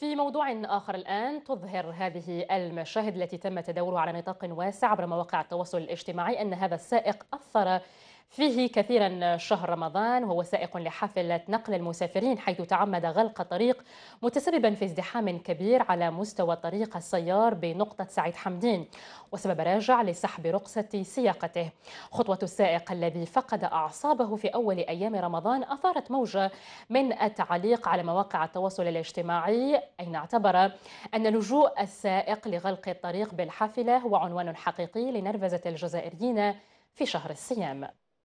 في موضوع آخر الآن تظهر هذه المشاهد التي تم تداولها على نطاق واسع عبر مواقع التواصل الاجتماعي أن هذا السائق أثر فيه كثيرا شهر رمضان وهو سائق لحافلة نقل المسافرين حيث تعمد غلق طريق متسببا في ازدحام كبير على مستوى طريق السيار بنقطة سعيد حمدين وسبب راجع لسحب رقصة سياقته خطوة السائق الذي فقد أعصابه في أول أيام رمضان أثارت موجة من التعليق على مواقع التواصل الاجتماعي أين اعتبر أن لجوء السائق لغلق الطريق بالحافلة هو عنوان حقيقي لنرفزة الجزائريين في شهر الصيام